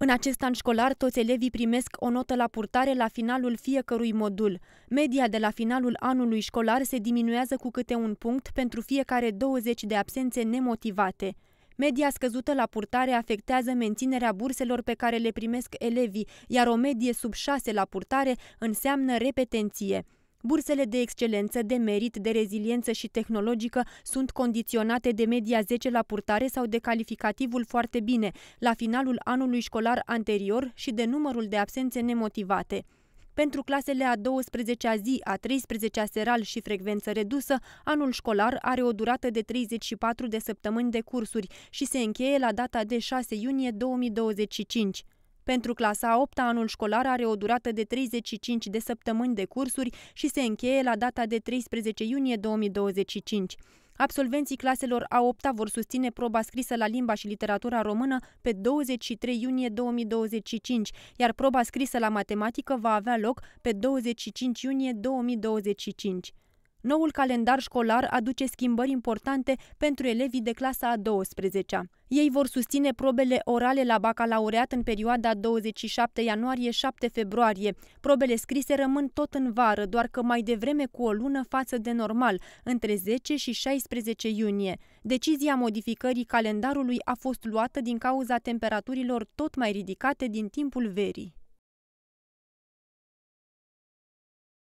În acest an școlar, toți elevii primesc o notă la purtare la finalul fiecărui modul. Media de la finalul anului școlar se diminuează cu câte un punct pentru fiecare 20 de absențe nemotivate. Media scăzută la purtare afectează menținerea burselor pe care le primesc elevii, iar o medie sub 6 la purtare înseamnă repetenție. Bursele de excelență, de merit, de reziliență și tehnologică sunt condiționate de media 10 la purtare sau de calificativul foarte bine, la finalul anului școlar anterior și de numărul de absențe nemotivate. Pentru clasele a 12-a zi, a 13-a seral și frecvență redusă, anul școlar are o durată de 34 de săptămâni de cursuri și se încheie la data de 6 iunie 2025. Pentru clasa 8 anul școlar are o durată de 35 de săptămâni de cursuri și se încheie la data de 13 iunie 2025. Absolvenții claselor A8 -a vor susține proba scrisă la limba și literatura română pe 23 iunie 2025, iar proba scrisă la matematică va avea loc pe 25 iunie 2025. Noul calendar școlar aduce schimbări importante pentru elevii de clasa a 12-a. Ei vor susține probele orale la bacalaureat în perioada 27 ianuarie-7 februarie. Probele scrise rămân tot în vară, doar că mai devreme cu o lună față de normal, între 10 și 16 iunie. Decizia modificării calendarului a fost luată din cauza temperaturilor tot mai ridicate din timpul verii.